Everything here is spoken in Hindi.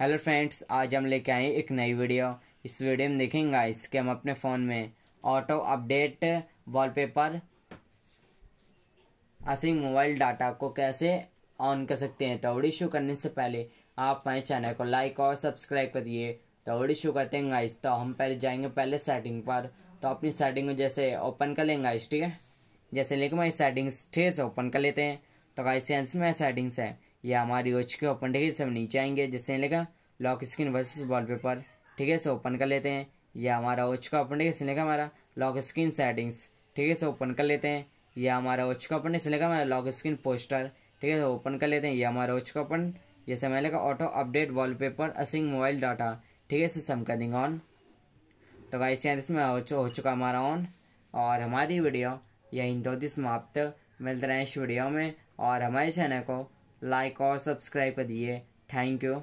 हेलो फ्रेंड्स आज हम लेके आए एक नई वीडियो इस वीडियो में देखेंगे इसके हम अपने फ़ोन में auto update wallpaper using mobile data को कैसे ऑन कर सकते हैं तो शो करने से पहले आप हमारे चैनल को लाइक और सब्सक्राइब करिए तो शो करते हैं गाइस तो हम पहले जाएंगे पहले सेटिंग पर तो अपनी सेटिंग जैसे ओपन कर लेंगे गाइस ठीक है जैसे लेके मैं सेटिंग्स ठीक से ओपन कर लेते हैं तो गाइस यहाँ में सेटिंग्स है या हमारी हो चुकी ओपन ठीक है सब नीचे आएंगे जिससे लेगा लॉक स्क्रीन वर्सेस वॉलपेपर ठीक है सो ओपन कर लेते हैं या हमारा हो चुका ओपन ठीक है इसलिए हमारा लॉक स्क्रीन सेटिंग्स ठीक है सो ओपन कर लेते हैं या हमारा हो चुका ओपन इसलिए हमारा लॉक स्क्रीन पोस्टर ठीक है ओपन कर लेते हैं या हमारा हो चुका ओपन जैसे समय लगा auto update paper using mobile data ठीक है सो सम कर देंगे ऑन तो गाइस यहाँ इसमें हो, चुका हमारा ऑन और हमारी वीडियो यहीं दो दिन समाप्त मिलते रहे इस वीडियो में और हमारे चैनल को लाइक और सब्सक्राइब कर दिए थैंक यू